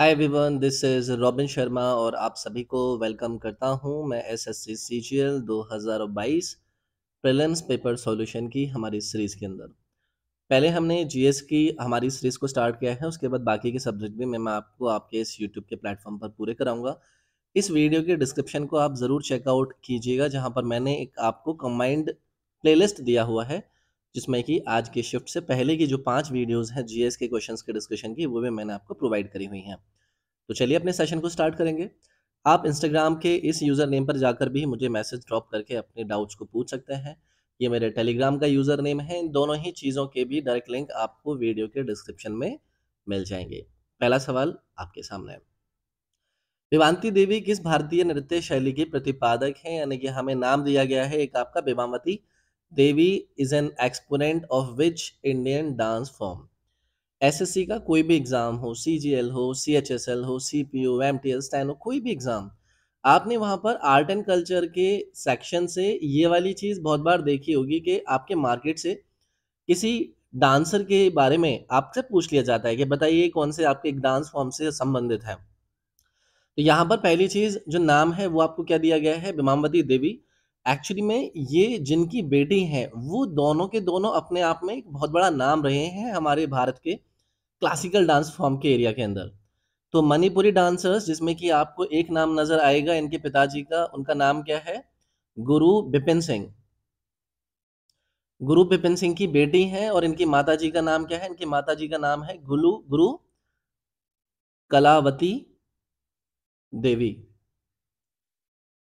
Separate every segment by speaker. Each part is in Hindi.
Speaker 1: Hi everyone this is Robin Sharma और आप सभी को वेलकम करता हूं मैं SSC CGL 2022 prelims paper solution की हमारी सीरीज़ के अंदर पहले हमने जीएस की हमारी सीरीज़ को स्टार्ट किया है उसके बाद बाकी के सब्जेक्ट भी मैं, मैं आपको आपके इस यूट्यूब के प्लेटफॉर्म पर पूरे कराऊंगा इस वीडियो के डिस्क्रिप्शन को आप ज़रूर चेकआउट कीजिएगा जहाँ पर मैंने एक आपको कम्बाइंड प्लेलिस्ट दिया हुआ है जिसमें कि आज के शिफ्ट से पहले की जो पांच वीडियोस हैं जीएस के क्वेश्चंस के डिस्कशन की वो भी मैंने आपको प्रोवाइड करी हुई हैं तो चलिए अपने सेशन को स्टार्ट करेंगे आप इंस्टाग्राम के इस यूज़र नेम पर जाकर भी मुझे मैसेज ड्रॉप करके अपने डाउट्स को पूछ सकते हैं ये मेरे टेलीग्राम का यूज़र नेम है इन दोनों ही चीज़ों के भी डायरेक्ट लिंक आपको वीडियो के डिस्क्रिप्शन में मिल जाएंगे पहला सवाल आपके सामने है विवांती देवी किस भारतीय नृत्य शैली की प्रतिपादक हैं यानी कि हमें नाम दिया गया है एक आपका Vivamati Devi is an exponent of which Indian dance form SSC का कोई भी एग्ज़ाम हो सीजीएल हो सीएचएसएल हो सीपीओ एमटीएल हो कोई भी एग्ज़ाम आपने वहाँ पर आर्ट एंड कल्चर के सेक्शन से ये वाली चीज़ बहुत बार देखी होगी कि आपके मार्केट से किसी डांसर के बारे में आपसे पूछ लिया जाता है कि बताइए कौन से आपके डांस फॉर्म से संबंधित है तो यहाँ पर पहली चीज़ जो नाम है वो आपको क्या दिया गया है विमामवती देवी एक्चुअली में ये जिनकी बेटी है वो दोनों के दोनों अपने आप में एक बहुत बड़ा नाम रहे हैं हमारे भारत के क्लासिकल डांस फॉर्म के एरिया के अंदर तो मणिपुरी डांसर्स जिसमें कि आपको एक नाम नज़र आएगा इनके पिताजी का उनका नाम क्या है गुरु बिपिन सिंह गुरु बिपिन सिंह की बेटी है और इनकी माताजी का नाम क्या है इनकी माताजी का नाम है गुलू गुरु कलावती देवी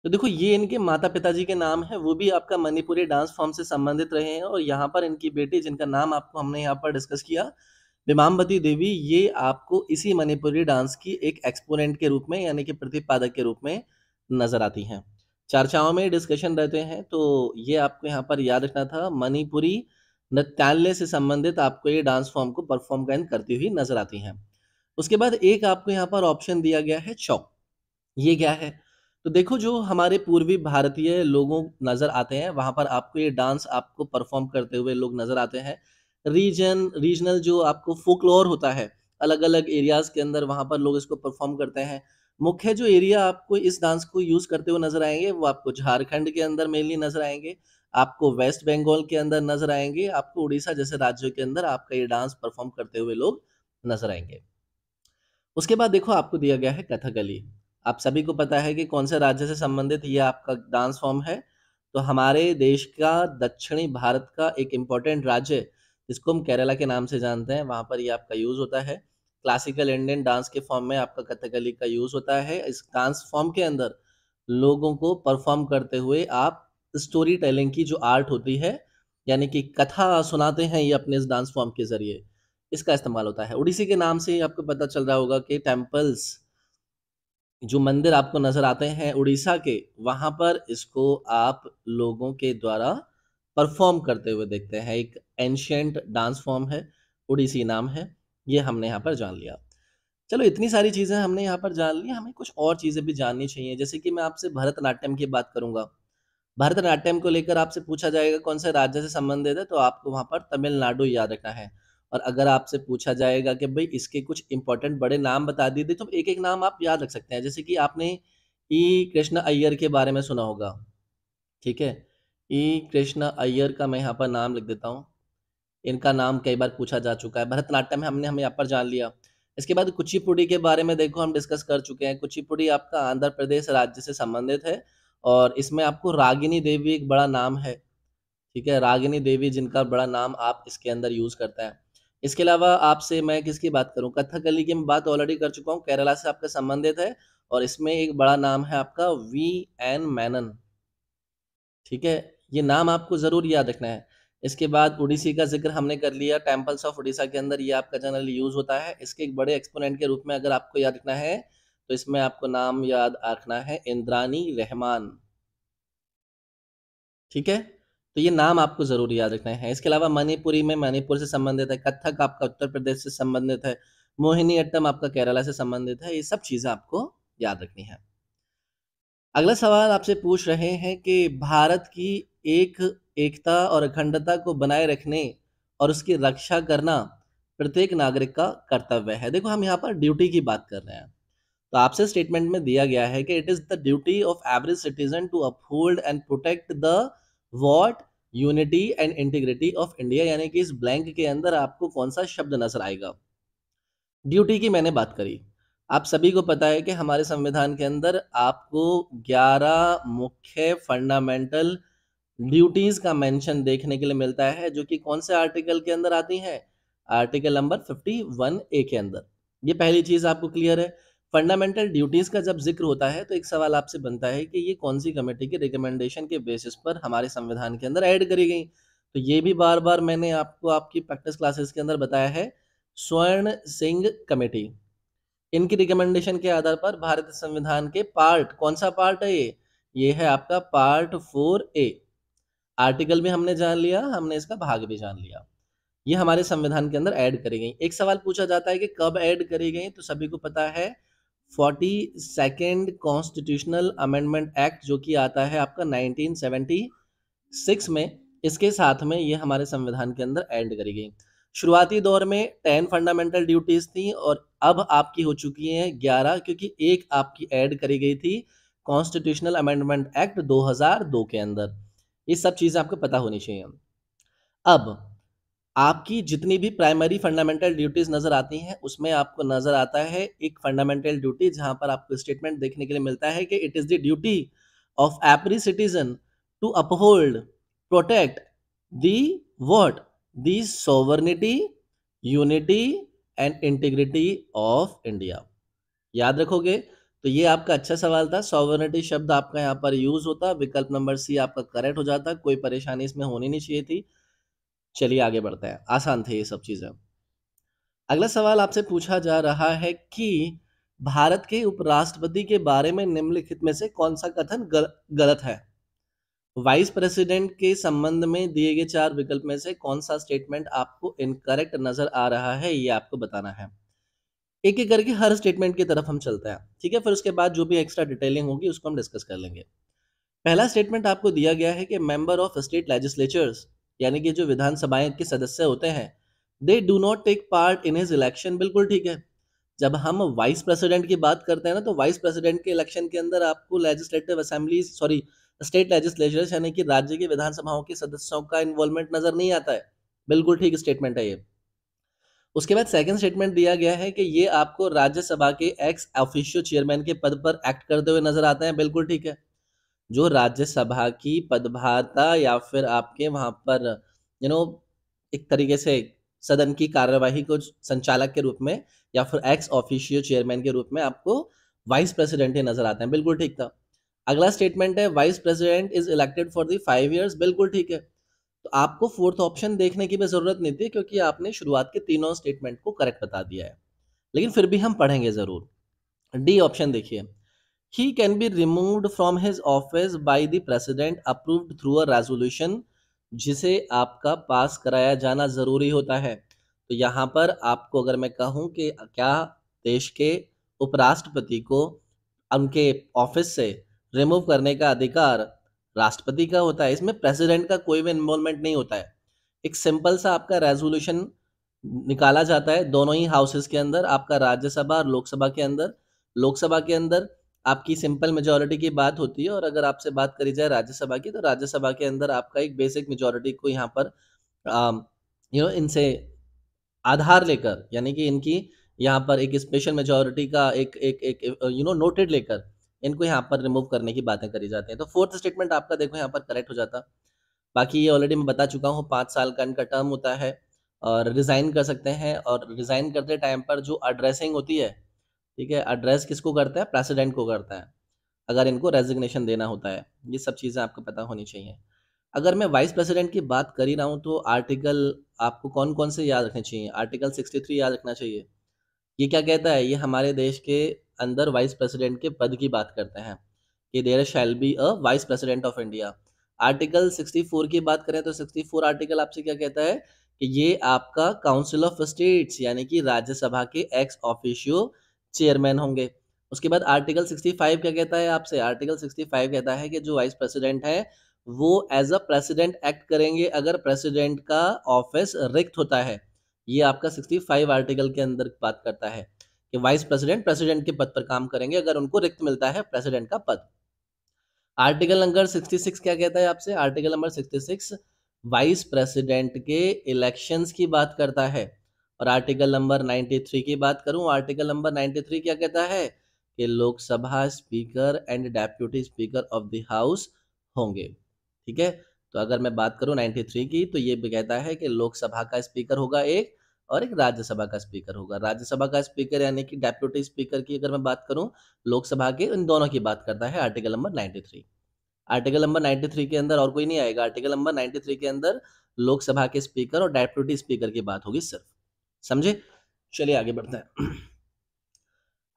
Speaker 1: तो देखो ये इनके माता पिताजी के नाम है वो भी आपका मणिपुरी डांस फॉर्म से संबंधित रहे हैं और यहाँ पर इनकी बेटी जिनका नाम आपको हमने यहाँ पर डिस्कस किया विमामवती देवी ये आपको इसी मणिपुरी डांस की एक एक्सपोनेंट के रूप में यानी कि प्रतिपादक के रूप में नजर आती हैं चर्चाओं में डिस्कशन रहते हैं तो ये आपको यहाँ पर याद रखना था मणिपुरी नृत्यालय से संबंधित आपको ये डांस फॉर्म को परफॉर्म करती हुई नजर आती हैं उसके बाद एक आपको यहाँ पर ऑप्शन दिया गया है चौक ये क्या है तो देखो जो हमारे पूर्वी भारतीय लोगों नज़र आते हैं वहां पर आपको ये डांस आपको परफॉर्म करते हुए लोग नज़र आते हैं रीजन रीजनल जो आपको फोकलोर होता है अलग अलग एरियाज़ के अंदर वहां पर लोग इसको परफॉर्म करते हैं मुख्य जो एरिया आपको इस डांस को यूज़ करते हुए नज़र आएंगे वो आपको झारखंड के अंदर मेनली नज़र आएंगे आपको वेस्ट बंगाल के अंदर नज़र आएंगे आपको उड़ीसा जैसे राज्यों के अंदर आपका ये डांस परफॉर्म करते हुए लोग नज़र आएंगे उसके बाद देखो आपको दिया गया है कथकली आप सभी को पता है कि कौन से राज्य से संबंधित यह आपका डांस फॉर्म है तो हमारे देश का दक्षिणी भारत का एक इम्पॉर्टेंट राज्य जिसको हम केरला के नाम से जानते हैं वहाँ पर ये आपका यूज़ होता है क्लासिकल इंडियन डांस के फॉर्म में आपका कथकली का यूज़ होता है इस डांस फॉर्म के अंदर लोगों को परफॉर्म करते हुए आप स्टोरी टेलिंग की जो आर्ट होती है यानी कि कथा सुनाते हैं ये अपने इस डांस फॉर्म के ज़रिए इसका इस्तेमाल होता है उड़ीसी के नाम से ही आपको पता चल रहा होगा कि टेम्पल्स जो मंदिर आपको नजर आते हैं उड़ीसा के वहां पर इसको आप लोगों के द्वारा परफॉर्म करते हुए देखते हैं एक एंशियंट डांस फॉर्म है उड़ीसी नाम है ये हमने यहाँ पर जान लिया चलो इतनी सारी चीज़ें हमने यहाँ पर जान ली हमें कुछ और चीज़ें भी जाननी चाहिए जैसे कि मैं आपसे भरतनाट्यम की बात करूंगा भरतनाट्यम को लेकर आपसे पूछा जाएगा कौन से राज्य से संबंधित है तो आपको वहाँ पर तमिलनाडु याद रखना है और अगर आपसे पूछा जाएगा कि भाई इसके कुछ इंपॉर्टेंट बड़े नाम बता दीजिए तो एक एक नाम आप याद रख सकते हैं जैसे कि आपने ई कृष्ण अय्यर के बारे में सुना होगा ठीक है ई कृष्ण अय्यर का मैं यहाँ पर नाम लिख देता हूँ इनका नाम कई बार पूछा जा चुका है भरतनाट्यम में हमने हम यहाँ पर जान लिया इसके बाद कुचिपुड़ी के बारे में देखो हम डिस्कस कर चुके हैं कुचिपुड़ी आपका आंध्र प्रदेश राज्य से संबंधित है और इसमें आपको रागिनी देवी एक बड़ा नाम है ठीक है रागिनी देवी जिनका बड़ा नाम आप इसके अंदर यूज़ करते हैं इसके अलावा आपसे मैं किसकी बात करूं कथकली की मैं बात ऑलरेडी कर चुका हूं केरला से आपका संबंधित है और इसमें एक बड़ा नाम है आपका वी एन मैनन ठीक है ये नाम आपको ज़रूर याद रखना है इसके बाद उड़ीसी का जिक्र हमने कर लिया टेम्पल्स ऑफ उड़ीसा के अंदर ये आपका जनरल यूज़ होता है इसके एक बड़े एक्सपोनेंट के रूप में अगर आपको याद रखना है तो इसमें आपको नाम याद रखना है इंद्रानी रहमान ठीक है तो ये नाम आपको ज़रूर याद रखना है इसके अलावा मणिपुरी में मणिपुर से संबंधित है कथक आपका उत्तर प्रदेश से संबंधित है मोहिनी अट्टम आपका केरला से संबंधित है ये सब चीज़ें आपको याद रखनी है अगला सवाल आपसे पूछ रहे हैं कि भारत की एक एकता और अखंडता को बनाए रखने और उसकी रक्षा करना प्रत्येक नागरिक का कर्तव्य है देखो हम यहाँ पर ड्यूटी की बात कर रहे हैं तो आपसे स्टेटमेंट में दिया गया है कि it is the duty of every citizen to uphold and protect the what unity and integrity of India यानी कि इस ब्लैंक के अंदर आपको कौन सा शब्द नजर आएगा ड्यूटी की मैंने बात करी आप सभी को पता है कि हमारे संविधान के अंदर आपको 11 मुख्य फंडामेंटल ड्यूटीज का मेंशन देखने के लिए मिलता है जो कि कौन से आर्टिकल के अंदर आती हैं आर्टिकल नंबर 51 ए के अंदर ये पहली चीज आपको क्लियर है फंडामेंटल ड्यूटीज़ का जब जिक्र होता है तो एक सवाल आपसे बनता है कि ये कौन सी कमेटी के रिकमेंडेशन के बेसिस पर हमारे संविधान के अंदर ऐड करी गई तो ये भी बार बार मैंने आपको आपकी प्रैक्टिस क्लासेस के अंदर बताया है स्वर्ण सिंह कमेटी इनकी रिकमेंडेशन के आधार पर भारत संविधान के पार्ट कौन सा पार्ट है ये ये है आपका पार्ट फोर ए आर्टिकल भी हमने जान लिया हमने इसका भाग भी जान लिया ये हमारे संविधान के अंदर ऐड करी गई एक सवाल पूछा जाता है कि कब ऐड करी गई तो सभी को पता है forty second constitutional amendment act जो कि आता है आपका 1976 में इसके साथ में ये हमारे संविधान के अंदर एड करी गई शुरुआती दौर में टेन फंडामेंटल ड्यूटीज थी और अब आपकी हो चुकी हैं ग्यारह क्योंकि एक आपकी ऐड करी गई थी कॉन्स्टिट्यूशनल अमेंडमेंट एक्ट 2002 के अंदर ये सब चीज़ें आपको पता होनी चाहिए अब आपकी जितनी भी प्राइमरी फंडामेंटल ड्यूटीज़ नज़र आती हैं उसमें आपको नज़र आता है एक फंडामेंटल ड्यूटी जहां पर आपको स्टेटमेंट देखने के लिए मिलता है कि it is the duty of every citizen to uphold protect the what the sovereignty unity and integrity of India याद रखोगे तो ये आपका अच्छा सवाल था सॉवर्निटी शब्द आपका यहाँ पर यूज होता विकल्प नंबर सी आपका करेक्ट हो जाता कोई परेशानी इसमें होनी नहीं चाहिए थी चलिए आगे बढ़ते हैं आसान थे ये सब चीज़ें अगला सवाल आपसे पूछा जा रहा है कि भारत के उपराष्ट्रपति के बारे में निम्नलिखित में से कौन सा कथन गल, गलत है वाइस प्रेसिडेंट के संबंध में दिए गए चार विकल्प में से कौन सा स्टेटमेंट आपको इनकरेक्ट नजर आ रहा है ये आपको बताना है एक एक करके हर स्टेटमेंट की तरफ हम चलते हैं ठीक है फिर उसके बाद जो भी एक्स्ट्रा डिटेलिंग होगी उसको हम डिस्कस कर लेंगे पहला स्टेटमेंट आपको दिया गया है कि मेंबर ऑफ स्टेट लेजिस्लेचर्स यानी कि जो विधानसभा के सदस्य होते हैं they do not take part in his election बिल्कुल ठीक है जब हम वाइस प्रेसिडेंट की बात करते हैं ना तो वाइस प्रेसिडेंट के इलेक्शन के अंदर आपको legislative assembly sorry state legislature यानी कि राज्य की विधानसभाओं के सदस्यों का इन्वॉल्वमेंट नजर नहीं आता है बिल्कुल ठीक स्टेटमेंट है ये उसके बाद सेकंड स्टेटमेंट दिया गया है कि ये आपको राज्यसभा के एक्स ऑफिशियल चेयरमैन के पद पर एक्ट करते हुए नजर आते हैं बिल्कुल ठीक है जो राज्यसभा की पदभारता या फिर आपके वहाँ पर यू नो एक तरीके से सदन की कार्यवाही को संचालक के रूप में या फिर एक्स ऑफिशियल चेयरमैन के रूप में आपको वाइस प्रेसिडेंट ही नजर आते हैं बिल्कुल ठीक था अगला स्टेटमेंट है vice president is elected for the five years बिल्कुल ठीक है तो आपको फोर्थ ऑप्शन देखने की भी जरूरत नहीं थी क्योंकि आपने शुरुआत के तीनों स्टेटमेंट को करेक्ट बता दिया है लेकिन फिर भी हम पढ़ेंगे जरूर डी ऑप्शन देखिए He can be removed from his office by the president approved through a resolution जिसे आपका पास कराया जाना ज़रूरी होता है तो यहाँ पर आपको अगर मैं कहूँ कि क्या देश के उपराष्ट्रपति को उनके ऑफिस से रिमूव करने का अधिकार राष्ट्रपति का होता है इसमें प्रेसिडेंट का कोई भी इन्वॉल्वमेंट नहीं होता है एक सिंपल सा आपका रेजोल्यूशन निकाला जाता है दोनों ही हाउसेस के अंदर आपका राज्यसभा और लोकसभा के अंदर लोकसभा के अंदर आपकी सिंपल मेजोरिटी की बात होती है और अगर आपसे बात करी जाए राज्यसभा की तो राज्यसभा के अंदर आपका एक बेसिक मेजोरिटी को यहाँ पर यू um, नो इनसे आधार लेकर यानी कि इनकी यहाँ पर एक स्पेशल मेजोरिटी का एक एक एक यू नो नोटेड लेकर इनको यहाँ पर रिमूव करने की बातें करी जाती हैं तो फोर्थ स्टेटमेंट आपका देखो यहाँ पर करेक्ट हो जाता बाकी ये ऑलरेडी मैं बता चुका हूँ पाँच साल का इनका टर्म होता है और रिज़ाइन कर सकते हैं और रिज़ाइन करते टाइम पर जो एड्रेसिंग होती है ठीक है एड्रेस किसको करता है प्रेसिडेंट को करता है अगर इनको रेजिग्नेशन देना होता है ये सब चीज़ें आपको पता होनी चाहिए अगर मैं वाइस प्रेसिडेंट की बात कर ही रहा हूँ तो आर्टिकल आपको कौन कौन से याद रखने चाहिए आर्टिकल 63 याद रखना चाहिए ये क्या कहता है ये हमारे देश के अंदर वाइस प्रेसिडेंट के पद की बात करते हैं कि there shall be a vice president of India article 64 की बात करें तो 64 आर्टिकल आपसे क्या कहता है कि ये आपका काउंसिल ऑफ स्टेट्स यानी कि राज्यसभा के एक्स ऑफिशियो चेयरमैन होंगे उसके बाद आर्टिकल 65 क्या कहता है आपसे आर्टिकल 65 कहता है कि जो वाइस प्रेसिडेंट है वो एज अ प्रेसिडेंट एक्ट करेंगे अगर प्रेसिडेंट का ऑफिस रिक्त होता है ये आपका 65 आर्टिकल के अंदर बात करता है कि वाइस प्रेसिडेंट प्रेसिडेंट के पद पर काम करेंगे अगर उनको रिक्त मिलता है प्रेसिडेंट का पद आर्टिकल नंबर 66 क्या कहता है आपसे आर्टिकल नंबर 66 वाइस प्रेसिडेंट के इलेक्शंस की बात करता है और आर्टिकल नंबर 93 की बात करूं आर्टिकल नंबर 93 क्या कहता है कि Lok Sabha speaker and deputy speaker of the house होंगे ठीक है तो अगर मैं बात करूं 93 की तो ये भी कहता है कि लोकसभा का स्पीकर होगा एक और एक राज्यसभा का स्पीकर होगा राज्यसभा का स्पीकर यानी कि डेप्यूटी स्पीकर की अगर मैं बात करूं लोकसभा के इन दोनों की बात करता है article number ninety article number 93 के अंदर और कोई नहीं आएगा आर्टिकल नंबर 93 के अंदर लोकसभा के स्पीकर और डेप्यूटी स्पीकर की बात होगी सिर्फ समझे चलिए आगे बढ़ते हैं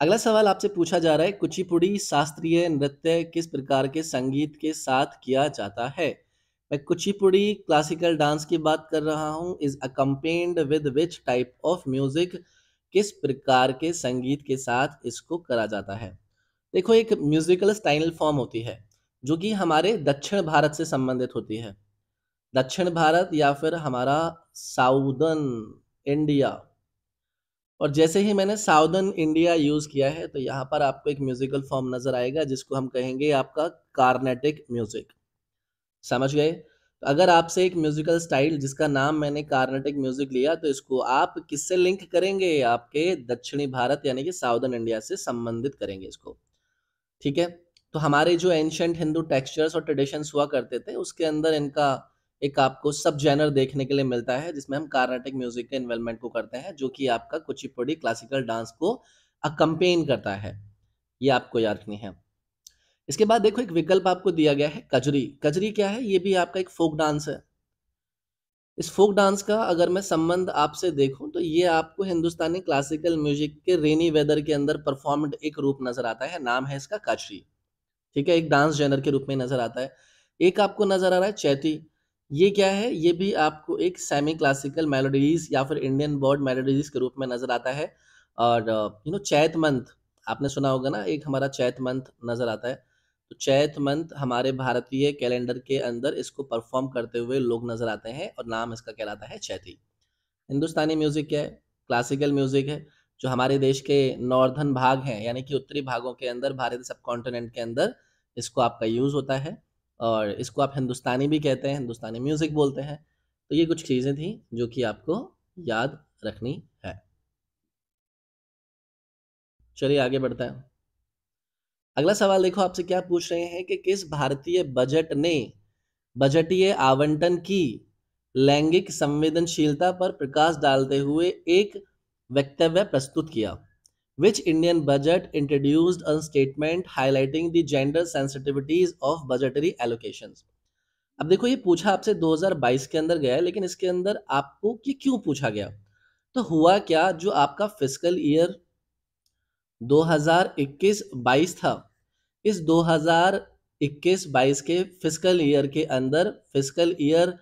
Speaker 1: अगला सवाल आपसे पूछा जा रहा है कुचिपुड़ी शास्त्रीय नृत्य किस प्रकार के संगीत के साथ किया जाता है मैं कुचिपुड़ी क्लासिकल डांस की बात कर रहा हूँ is accompanied with which type of music किस प्रकार के संगीत के साथ इसको करा जाता है देखो एक म्यूजिकल स्टाइल फॉर्म होती है जो कि हमारे दक्षिण भारत से संबंधित होती है दक्षिण भारत या फिर हमारा साउदन इंडिया और जैसे ही मैंने साउदर्न इंडिया यूज़ किया है तो यहाँ पर आपको एक म्यूज़िकल फॉर्म नज़र आएगा जिसको हम कहेंगे आपका कार्नेटिक म्यूज़िक समझ गए तो अगर आपसे एक म्यूज़िकल स्टाइल जिसका नाम मैंने कार्नेटिक म्यूज़िक लिया तो इसको आप किससे लिंक करेंगे आपके दक्षिणी भारत यानी कि साउदर्न इंडिया से संबंधित करेंगे इसको ठीक है तो हमारे जो एंशंट हिंदू टेक्सचर्स और ट्रेडिशंस हुआ करते थे उसके अंदर इनका एक आपको सब जैनर देखने के लिए मिलता है जिसमें हम कार्नाटिक म्यूजिक के इन्वेलमेंट को करते हैं जो कि आपका कुचिपुड़ी क्लासिकल डांस को अकम्पेन करता है ये आपको याद रखनी है इसके बाद देखो एक विकल्प आपको दिया गया है कजरी कजरी क्या है ये भी आपका एक फोक डांस है इस फोक डांस का अगर मैं संबंध आपसे देखूं तो ये आपको हिंदुस्तानी क्लासिकल म्यूजिक के रेनी वेदर के अंदर परफॉर्म्ड एक रूप नजर आता है नाम है इसका कचरी ठीक है एक डांस जेनर के रूप में नजर आता है एक आपको नजर आ रहा है चैती ये क्या है ये भी आपको एक सेमी क्लासिकल मेलोडीज या फिर इंडियन बर्ड मेलोडीज के रूप में नज़र आता है और यू नो चैत मंथ आपने सुना होगा ना एक हमारा चैत मंथ नज़र आता है तो चैत मंथ हमारे भारतीय कैलेंडर के अंदर इसको परफॉर्म करते हुए लोग नज़र आते हैं और नाम इसका कहलाता है चैती हिंदुस्तानी म्यूज़िक क्या है क्लासिकल म्यूज़िक है जो हमारे देश के नॉर्दर्न भाग हैं यानी कि उत्तरी भागों के अंदर भारतीय सब कॉन्टिनेंट के अंदर इसको आपका यूज़ होता है और इसको आप हिंदुस्तानी भी कहते हैं हिंदुस्तानी म्यूज़िक बोलते हैं तो ये कुछ चीज़ें थी जो कि आपको याद रखनी है चलिए आगे बढ़ते हैं अगला सवाल देखो आपसे क्या पूछ रहे हैं कि किस भारतीय बजट ने बजटीय आवंटन की लैंगिक संवेदनशीलता पर प्रकाश डालते हुए एक वक्तव्य प्रस्तुत किया which Indian budget introduced a statement highlighting the gender sensitivities of budgetary allocations? अब देखो ये पूछा आपसे 2022 के अंदर गया है लेकिन इसके अंदर आपको ये क्यों पूछा गया तो हुआ क्या जो आपका फिजिकल ईयर 2021-22 था इस 2021-22 के फिजिकल ईयर के अंदर फिजिकल ईयर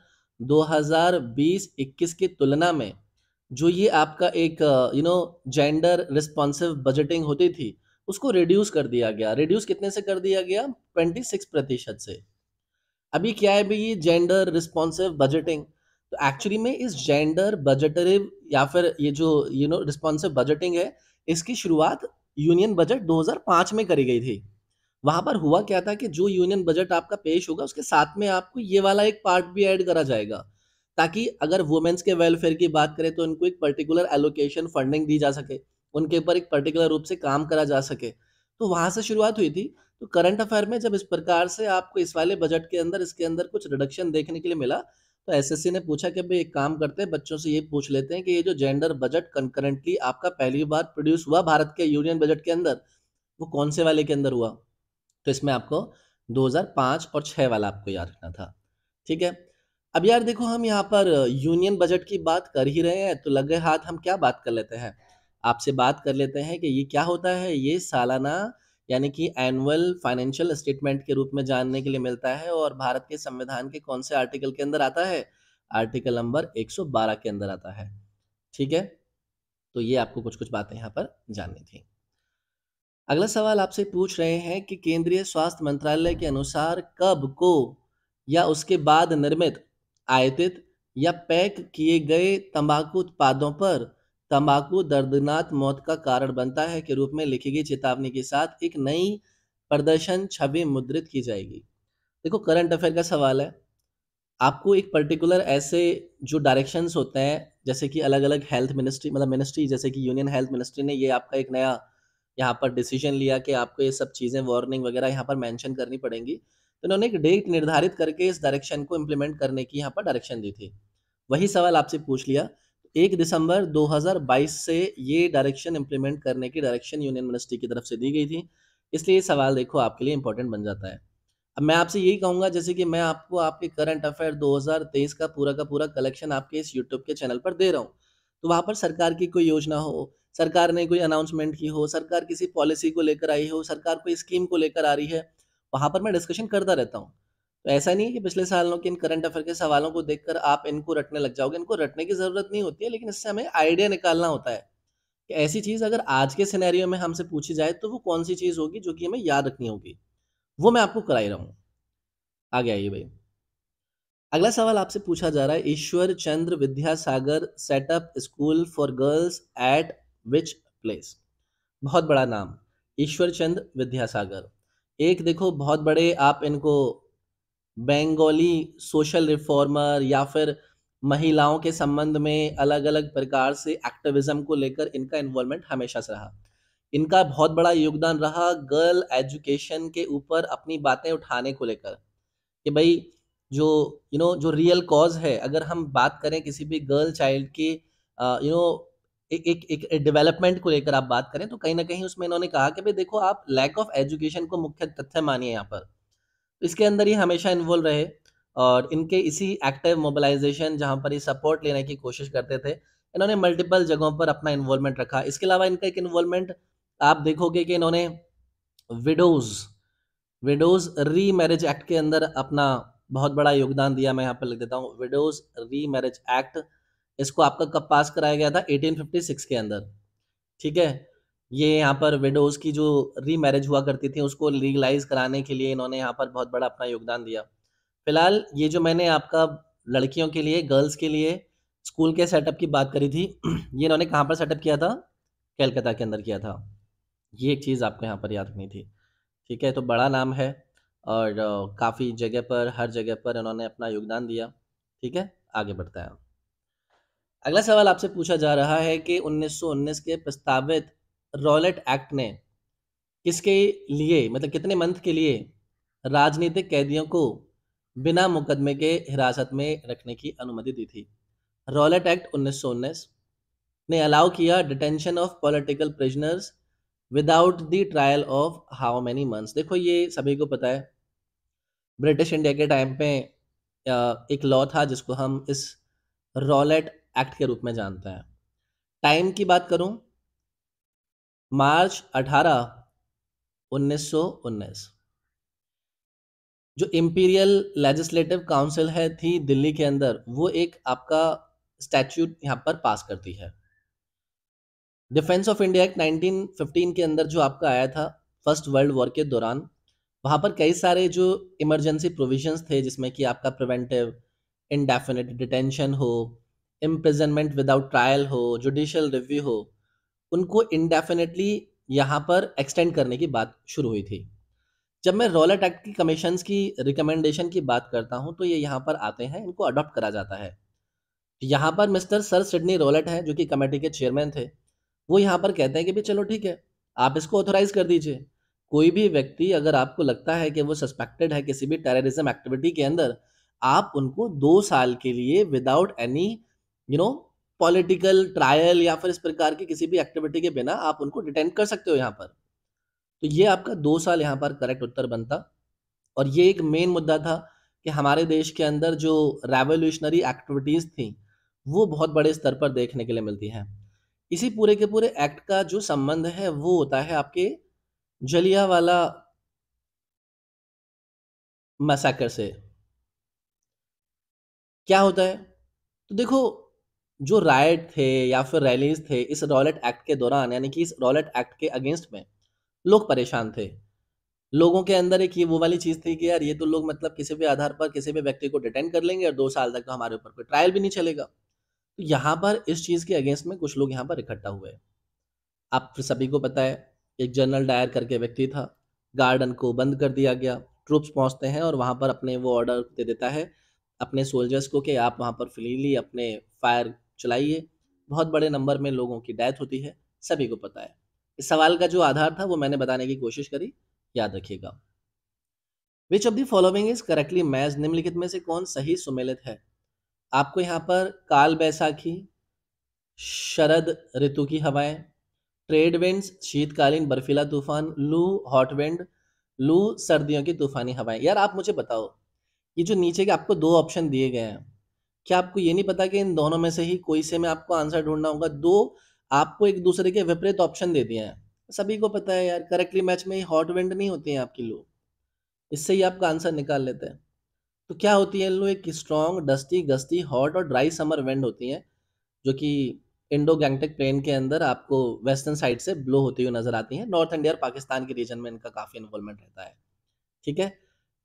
Speaker 1: 2020-21 की तुलना में जो ये आपका एक you know gender responsive budgeting होती थी उसको रिड्यूस कर दिया गया रिड्यूस कितने से कर दिया गया ट्वेंटी सिक्स प्रतिशत से अभी क्या है भाई ये जेंडर रिस्पॉन्सिव बजटिंग तो एक्चुअली में इस जेंडर बजटरिव या फिर ये जो यू नो रिस्पॉन्सिव बजटिंग है इसकी शुरुआत यूनियन बजट 2005 में करी गई थी वहां पर हुआ क्या था कि जो यूनियन बजट आपका पेश होगा उसके साथ में आपको ये वाला एक पार्ट भी ऐड करा जाएगा ताकि अगर वुमेन्स के वेलफेयर की बात करें तो उनको एक पर्टिकुलर एलोकेशन फंडिंग दी जा सके उनके ऊपर एक पर्टिकुलर रूप से काम करा जा सके तो वहाँ से शुरुआत हुई थी तो करंट अफेयर में जब इस प्रकार से आपको इस वाले बजट के अंदर इसके अंदर कुछ रिडक्शन देखने के लिए मिला तो एसएससी ने पूछा कि भाई एक काम करते हैं बच्चों से ये पूछ लेते हैं कि ये जो जेंडर बजट कंकरेंटली आपका पहली बार प्रोड्यूस हुआ भारत के यूनियन बजट के अंदर वो कौन से वाले के अंदर हुआ तो इसमें आपको 2005 और 6 वाला आपको याद रखना था ठीक है अब यार देखो हम यहाँ पर यूनियन बजट की बात कर ही रहे हैं तो लगे हाथ हम क्या बात कर लेते हैं आपसे बात कर लेते हैं कि ये क्या होता है ये सालाना यानी कि एनुअल फाइनेंशियल स्टेटमेंट के रूप में जानने के लिए मिलता है और भारत के संविधान के कौन से आर्टिकल के अंदर आता है आर्टिकल नंबर 112 के अंदर आता है ठीक है तो ये आपको कुछ कुछ बातें यहाँ पर जाननी थी अगला सवाल आपसे पूछ रहे हैं कि केंद्रीय स्वास्थ्य मंत्रालय के अनुसार कब को या उसके बाद निर्मित आयतित या पैक किए गए तंबाकू उत्पादों पर तंबाकू दर्दनाक मौत का कारण बनता है के रूप में लिखी गई चेतावनी के साथ एक नई प्रदर्शन छवि मुद्रित की जाएगी देखो करंट अफेयर का सवाल है आपको एक पर्टिकुलर ऐसे जो डायरेक्शंस होते हैं जैसे कि अलग अलग हेल्थ मिनिस्ट्री मतलब मिनिस्ट्री जैसे कि यूनियन हेल्थ मिनिस्ट्री ने ये आपका एक नया यहाँ पर डिसीजन लिया कि आपको ये सब चीज़ें वार्निंग वगैरह यहाँ पर मेंशन करनी पड़ेंगी तो इन्होंने एक डेट निर्धारित करके इस डायरेक्शन को इम्प्लीमेंट करने की यहाँ पर डायरेक्शन दी थी वही सवाल आपसे पूछ लिया एक दिसंबर 2022 से ये डायरेक्शन इम्प्लीमेंट करने की डायरेक्शन यूनियन मिनिस्ट्री की तरफ से दी गई थी इसलिए ये सवाल देखो आपके लिए इम्पोर्टेंट बन जाता है अब मैं आपसे यही कहूँगा जैसे कि मैं आपको आपके करंट अफेयर 2023 का पूरा का पूरा कलेक्शन आपके इस यूट्यूब के चैनल पर दे रहा हूँ तो वहाँ पर सरकार की कोई योजना हो सरकार ने कोई अनाउंसमेंट की हो सरकार किसी पॉलिसी को लेकर आई हो सरकार कोई स्कीम को लेकर आ रही है वहाँ पर मैं डिस्कशन करता रहता हूँ तो ऐसा नहीं है कि पिछले सालों के इन करंट अफेयर के सवालों को देखकर आप इनको रटने लग जाओगे इनको रटने की ज़रूरत नहीं होती है लेकिन इससे हमें आइडिया निकालना होता है कि ऐसी चीज़ अगर आज के सिनेरियो में हमसे पूछी जाए तो वो कौन सी चीज़ होगी जो कि हमें याद रखनी होगी वो मैं आपको कराई रहा हूँ आगे आइए भाई अगला सवाल आपसे पूछा जा रहा है Ishwar Chandra Vidyasagar set up school for girls at which place बहुत बड़ा नाम ईश्वर चंद्र विद्यासागर एक देखो बहुत बड़े आप इनको बंगाली सोशल रिफॉर्मर या फिर महिलाओं के संबंध में अलग अलग प्रकार से एक्टिविज्म को लेकर इनका इन्वॉल्वमेंट हमेशा से रहा इनका बहुत बड़ा योगदान रहा गर्ल एजुकेशन के ऊपर अपनी बातें उठाने को लेकर कि भाई जो यू you नो know, जो रियल कॉज है अगर हम बात करें किसी भी गर्ल चाइल्ड की यू नो एक एक डेवलपमेंट को लेकर आप बात करें तो कहीं ना कहीं उसमें इन्होंने कहा कि भाई देखो आप लैक ऑफ एजुकेशन को मुख्य तथ्य मानिए यहाँ पर तो इसके अंदर ही हमेशा इन्वॉल्व रहे और इनके इसी एक्टिव मोबिलाइजेशन जहाँ पर ये सपोर्ट लेने की कोशिश करते थे इन्होंने मल्टीपल जगहों पर अपना इन्वॉल्वमेंट रखा इसके अलावा इनका एक इन्वॉल्वमेंट आप देखोगे कि इन्होंने widows widows remarriage act के अंदर अपना बहुत बड़ा योगदान दिया मैं यहाँ पर लिख देता हूँ विडोज़ री मैरिज एक्ट इसको आपका कब पास कराया गया था 1856 के अंदर ठीक है ये यहाँ पर विडोज की जो री मैरिज हुआ करती थी उसको लीगलाइज कराने के लिए इन्होंने यहाँ पर बहुत बड़ा अपना योगदान दिया फिलहाल ये जो मैंने आपका लड़कियों के लिए गर्ल्स के लिए स्कूल के सेटअप की बात करी थी ये इन्होंने कहाँ पर सेटअप किया था कैलकाता के अंदर किया था ये एक चीज़ आपको यहाँ पर याद रखनी थी ठीक है तो बड़ा नाम है और काफ़ी जगह पर हर जगह पर इन्होंने अपना योगदान दिया ठीक है आगे बढ़ता है अगला सवाल आपसे पूछा जा रहा है कि 1919 के प्रस्तावित रॉलेट एक्ट ने किसके लिए मतलब कितने मंथ के लिए राजनीतिक कैदियों को बिना मुकदमे के हिरासत में रखने की अनुमति दी थी रॉलेट एक्ट उन्नीस ने अलाउ किया detention of political prisoners without the trial of how many months देखो ये सभी को पता है ब्रिटिश इंडिया के टाइम पे एक लॉ था जिसको हम इस रॉलेट एक्ट के रूप में जानता है टाइम की बात करूं मार्च 18 1919 जो इंपीरियल लेजिस्लेटिव काउंसिल है थी दिल्ली के अंदर वो एक आपका स्टैट्यूट यहां पर पास करती है डिफेंस ऑफ इंडिया एक्ट 1915 के अंदर जो आपका आया था फर्स्ट वर्ल्ड वॉर के दौरान वहां पर कई सारे जो इमरजेंसी प्रोविजंस थे जिसमें कि आपका प्रिवेंटिव इनडेफिनेट डिटेंशन हो इम्प्रिजनमेंट विदाउट ट्रायल हो जुडिशल रिव्यू हो उनको इनडेफिनेटली यहाँ पर एक्सटेंड करने की बात शुरू हुई थी जब मैं रॉलेट एक्ट की कमीशन की रिकमेंडेशन की बात करता हूँ तो ये यह यहाँ पर आते हैं इनको अडॉप्ट करा जाता है यहाँ पर मिस्टर सर सिडनी रॉलेट हैं जो कि कमेटी के चेयरमैन थे वो यहाँ पर कहते हैं कि भाई चलो ठीक है आप इसको ऑथोराइज कर दीजिए कोई भी व्यक्ति अगर आपको लगता है कि वो सस्पेक्टेड है किसी भी टेररिज्म एक्टिविटी के अंदर आप उनको दो साल के लिए without any you know political trial या फिर इस प्रकार की किसी भी एक्टिविटी के बिना आप उनको डिटेंड कर सकते हो यहाँ पर तो ये आपका दो साल यहाँ पर करेक्ट उत्तर बनता और ये एक मेन मुद्दा था कि हमारे देश के अंदर जो रेवोल्यूशनरी एक्टिविटीज़ थी वो बहुत बड़े स्तर पर देखने के लिए मिलती हैं इसी पूरे के पूरे एक्ट का जो संबंध है वो होता है आपके जलिया वाला मसाकर से क्या होता है तो देखो जो राइट थे या फिर रैलीज थे इस रॉलेट एक्ट के दौरान यानी कि इस रॉलेट एक्ट के अगेंस्ट में लोग परेशान थे लोगों के अंदर एक ये वो वाली चीज़ थी कि यार ये तो लोग मतलब किसी भी आधार पर किसी भी व्यक्ति को डिटेन कर लेंगे और दो साल तक तो हमारे ऊपर कोई ट्रायल भी नहीं चलेगा तो यहाँ पर इस चीज़ के अगेंस्ट में कुछ लोग यहाँ पर इकट्ठा हुए आप सभी को पता है एक जर्नल डायर करके व्यक्ति था गार्डन को बंद कर दिया गया ट्रूप्स पहुँचते हैं और वहाँ पर अपने वो ऑर्डर दे देता है अपने सोल्जर्स को कि आप वहाँ पर फ्रीली अपने फायर चलाइए बहुत बड़े नंबर में लोगों की डेथ होती है सभी को पता है इस सवाल का जो आधार था वो मैंने बताने की कोशिश करी याद रखिएगा which of the following is correctly matched निम्नलिखित में से कौन सही सुमेलित है आपको यहाँ पर काल बैसाखी शरद ऋतु की हवाएं ट्रेड विंड्स शीतकालीन बर्फीला तूफान लू हॉट विंड लू सर्दियों की तूफानी हवाएं यार आप मुझे बताओ ये जो नीचे के आपको दो ऑप्शन दिए गए हैं क्या आपको ये नहीं पता कि इन दोनों में से ही कोई से मैं आपको आंसर ढूंढना होगा दो आपको एक दूसरे के विपरीत ऑप्शन दे दिए हैं सभी को पता है यार करेक्टली मैच में हॉट विंड नहीं होती हैं आपकी लू इससे ही आपका आंसर निकाल लेते हैं तो क्या होती है लू एक स्ट्रॉन्ग डस्टी गस्ती हॉट और ड्राई समर विंड होती हैं जो कि इंडो गैंगटेक प्लेन के अंदर आपको वेस्टर्न साइड से ब्लो होती हुई नजर आती है नॉर्थ इंडिया और पाकिस्तान के रीजन में इनका काफ़ी इन्वॉल्वमेंट रहता है ठीक है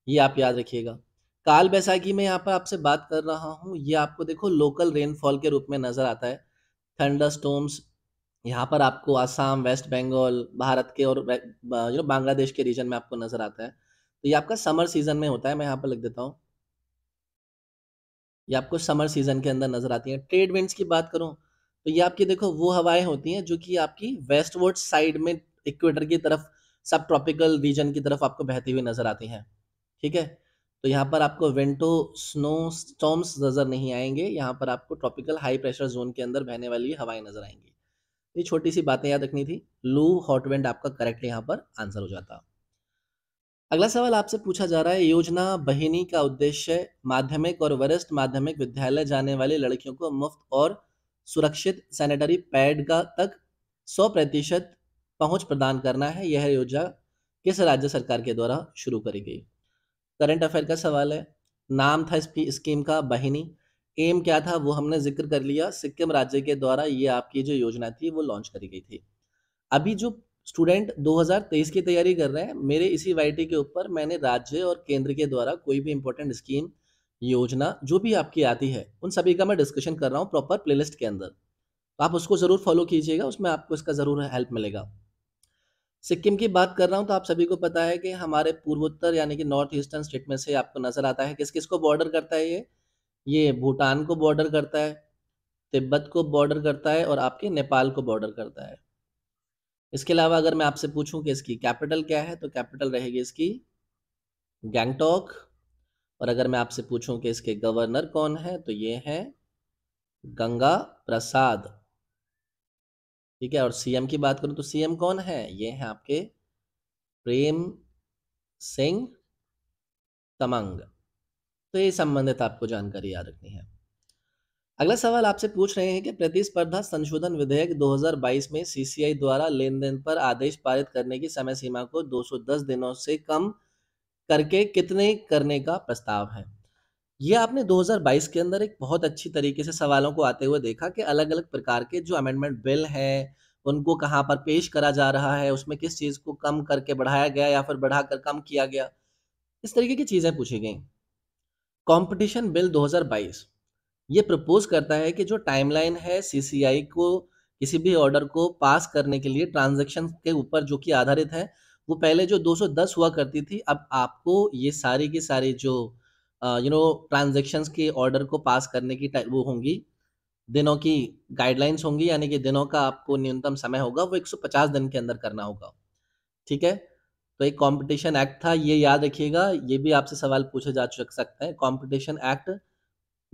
Speaker 1: ये आप याद रखिएगा काल बैसाखी में यहाँ पर आपसे बात कर रहा हूँ ये आपको देखो लोकल रेनफॉल के रूप में नज़र आता है थंडर स्टोम्स यहाँ पर आपको आसाम वेस्ट बंगाल भारत के और यू नो बांग्लादेश के रीजन में आपको नज़र आता है तो ये आपका समर सीजन में होता है मैं यहाँ पर लिख देता हूँ ये आपको समर सीजन के अंदर नज़र आती है ट्रेड विंड्स की बात करूँ तो ये आपकी देखो वो हवाएं होती हैं जो कि आपकी वेस्टवर्ड साइड में इक्वेटर की तरफ सब ट्रॉपिकल रीजन की तरफ आपको बहती हुई नज़र आती हैं ठीक है तो यहाँ पर आपको विंटो स्नो स्टॉम्स नज़र नहीं आएंगे यहाँ पर आपको ट्रॉपिकल हाई प्रेशर जोन के अंदर बहने वाली हवाएं नज़र आएंगी ये छोटी सी बातें याद रखनी थी लू हॉट विंड आपका करेक्ट यहाँ पर आंसर हो जाता अगला सवाल आपसे पूछा जा रहा है योजना बहिनी का उद्देश्य माध्यमिक और वरिष्ठ माध्यमिक विद्यालय जाने वाली लड़कियों को मुफ्त और सुरक्षित सैनिटरी पैड का तक सौ प्रतिशत पहुँच प्रदान करना है यह योजना किस राज्य सरकार के द्वारा शुरू करी गई करंट अफेयर का सवाल है नाम था इस स्कीम का बहिनी एम क्या था वो हमने जिक्र कर लिया सिक्किम राज्य के द्वारा ये आपकी जो योजना थी वो लॉन्च करी गई थी अभी जो स्टूडेंट 2023 की तैयारी कर रहे हैं मेरे इसी वाई के ऊपर मैंने राज्य और केंद्र के द्वारा कोई भी इंपॉर्टेंट स्कीम योजना जो भी आपकी आती है उन सभी का मैं डिस्कशन कर रहा हूँ प्रॉपर प्लेलिस्ट के अंदर आप उसको ज़रूर फॉलो कीजिएगा उसमें आपको इसका ज़रूर हेल्प मिलेगा सिक्किम की बात कर रहा हूँ तो आप सभी को पता है कि हमारे पूर्वोत्तर यानी कि नॉर्थ ईस्टर्न स्टेट में से आपको नज़र आता है किस किस को बॉर्डर करता है ये ये भूटान को बॉर्डर करता है तिब्बत को बॉर्डर करता है और आपके नेपाल को बॉर्डर करता है इसके अलावा अगर मैं आपसे पूछूं कि इसकी कैपिटल क्या है तो कैपिटल रहेगी इसकी गैंगटॉक और अगर मैं आपसे पूछूं कि इसके गवर्नर कौन है तो ये हैं गंगा प्रसाद ठीक है और सीएम की बात करूं तो सीएम कौन है ये है आपके प्रेम सिंह तमंग तो ये संबंधित आपको जानकारी याद रखनी है अगला सवाल आपसे पूछ रहे हैं कि प्रतिस्पर्धा संशोधन विधेयक 2022 में सीसीआई द्वारा लेन देन पर आदेश पारित करने की समय सीमा को 210 दिनों से कम करके कितने करने का प्रस्ताव है ये आपने 2022 के अंदर एक बहुत अच्छी तरीके से सवालों को आते हुए देखा कि अलग अलग प्रकार के जो अमेंडमेंट बिल हैं उनको कहाँ पर पेश करा जा रहा है उसमें किस चीज़ को कम करके बढ़ाया गया या फिर बढ़ाकर कम किया गया इस तरीके की चीज़ें पूछी गई कंपटीशन बिल 2022 ये प्रपोज करता है कि जो टाइमलाइन है सीसीआई को किसी भी ऑर्डर को पास करने के लिए ट्रांजेक्शन के ऊपर जो कि आधारित है वो पहले जो 210 हुआ करती थी अब आपको ये सारी की सारी जो यू नो ट्रांजेक्शन के ऑर्डर को पास करने की वो होंगी दिनों की गाइडलाइंस होंगी यानी कि दिनों का आपको न्यूनतम समय होगा वो 150 दिन के अंदर करना होगा ठीक है तो एक कंपटीशन एक्ट था ये याद रखिएगा ये भी आपसे सवाल पूछे जा सकते हैं कंपटीशन एक्ट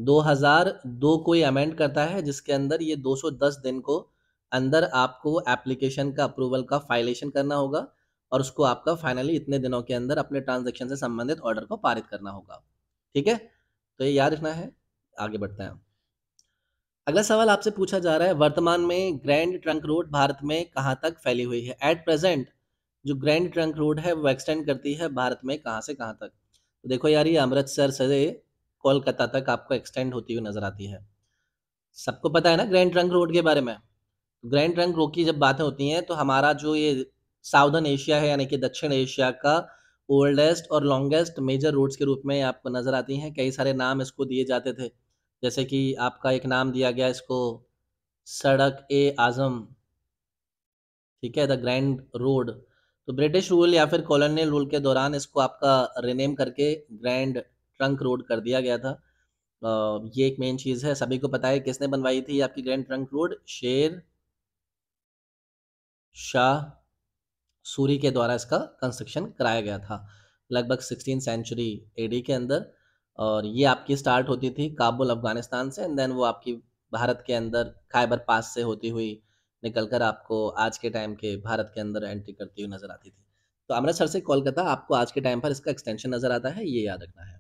Speaker 1: 2002 को ये अमेंड करता है जिसके अंदर ये 210 दिन को अंदर आपको एप्लीकेशन का अप्रूवल का फाइलेशन करना होगा और उसको आपका फाइनली इतने दिनों के अंदर अपने ट्रांजेक्शन से संबंधित ऑर्डर को पारित करना होगा ठीक है तो ये याद रखना है आगे बढ़ते हैं अगला सवाल आपसे पूछा जा रहा है वर्तमान में ग्रैंड ट्रंक रोड भारत में कहाँ तक फैली हुई है एट प्रेजेंट जो ग्रैंड ट्रंक रोड है वो एक्सटेंड करती है भारत में कहाँ से कहाँ तक तो देखो यार ये अमृतसर से कोलकाता तक आपको एक्सटेंड होती हुई नजर आती है सबको पता है ना ग्रैंड ट्रंक रोड के बारे में ग्रैंड ट्रंक रोड की जब बातें होती हैं तो हमारा जो ये साउदर्न एशिया है यानी कि दक्षिण एशिया का ओल्डेस्ट और लॉन्गेस्ट मेजर रोड्स के रूप में आपको नज़र आती हैं कई सारे नाम इसको दिए जाते थे जैसे कि आपका एक नाम दिया गया इसको सड़क ए आज़म ठीक है द ग्रैंड रोड तो ब्रिटिश रूल या फिर कॉलोनियल रूल के दौरान इसको आपका रिनेम करके ग्रैंड ट्रंक रोड कर दिया गया था ये एक मेन चीज़ है सभी को पता है किसने बनवाई थी आपकी ग्रैंड ट्रंक रोड शेर शाह सूरी के द्वारा इसका कंस्ट्रक्शन कराया गया था लगभग सिक्सटीन सेंचुरी एडी के अंदर और ये आपकी स्टार्ट होती थी काबुल अफगानिस्तान से एंड देन वो आपकी भारत के अंदर खाइबर पास से होती हुई निकलकर आपको आज के टाइम के भारत के अंदर एंट्री करती हुई नजर आती थी तो अमृतसर से कोलकाता आपको आज के टाइम पर इसका एक्सटेंशन नजर आता है ये याद रखना है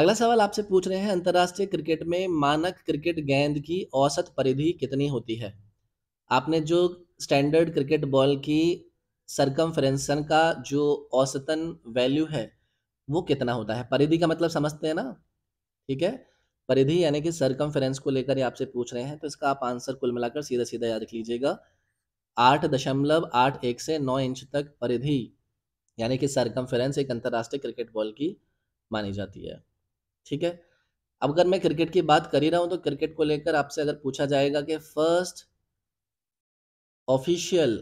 Speaker 1: अगला सवाल आपसे पूछ रहे हैं अंतर्राष्ट्रीय क्रिकेट में मानक क्रिकेट गेंद की औसत परिधि कितनी होती है आपने जो स्टैंडर्ड क्रिकेट बॉल की सरकम का जो औसतन वैल्यू है वो कितना होता है परिधि का मतलब समझते हैं ना ठीक है परिधि यानी कि सरकम को लेकर आपसे पूछ रहे हैं तो इसका आप आंसर कुल मिलाकर सीधा सीधा याद रख लीजिएगा आठ दशमलव आठ एक से नौ इंच तक परिधि यानी कि सरकम एक अंतर्राष्ट्रीय क्रिकेट बॉल की मानी जाती है ठीक है अब अगर मैं क्रिकेट की बात कर ही रहा हूँ तो क्रिकेट को लेकर आपसे अगर पूछा जाएगा कि first official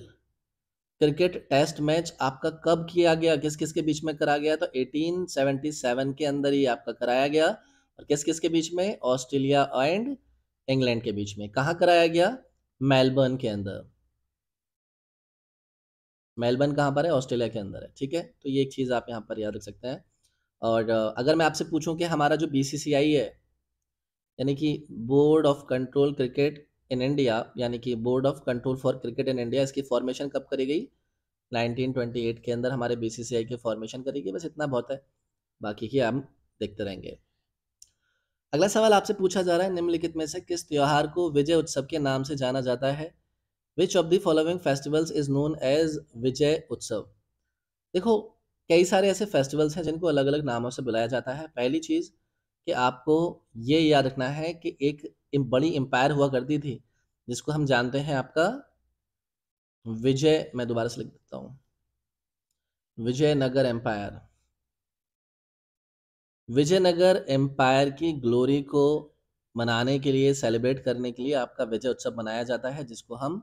Speaker 1: cricket test match आपका कब किया गया किस किस के बीच में करा गया तो 1877 के अंदर ही आपका कराया गया और किस किस के बीच में ऑस्ट्रेलिया एंड इंग्लैंड के बीच में कहा कराया गया मेलबर्न के अंदर मेलबर्न कहां पर है ऑस्ट्रेलिया के अंदर है ठीक है तो ये एक चीज़ आप यहां पर याद रख सकते हैं और अगर मैं आपसे पूछूं कि हमारा जो बीसीसीआई है यानी कि board of control cricket in India यानी कि board of control for cricket in India इसकी फॉर्मेशन कब करी गई 1928 के अंदर हमारे बीसीसीआई की फॉर्मेशन करी गई बस इतना बहुत है बाकी ही हम देखते रहेंगे अगला सवाल आपसे पूछा जा रहा है निम्नलिखित में से किस त्यौहार को विजय उत्सव के नाम से जाना जाता है which of the following festivals is known as Vijay Utsav देखो कई सारे ऐसे फेस्टिवल्स हैं जिनको अलग अलग नामों से बुलाया जाता है पहली चीज़ कि आपको ये याद रखना है कि एक बड़ी एम्पायर हुआ करती थी जिसको हम जानते हैं आपका विजय मैं दोबारा से लिख देता हूँ विजयनगर एम्पायर विजयनगर एम्पायर की ग्लोरी को मनाने के लिए सेलिब्रेट करने के लिए आपका विजय उत्सव मनाया जाता है जिसको हम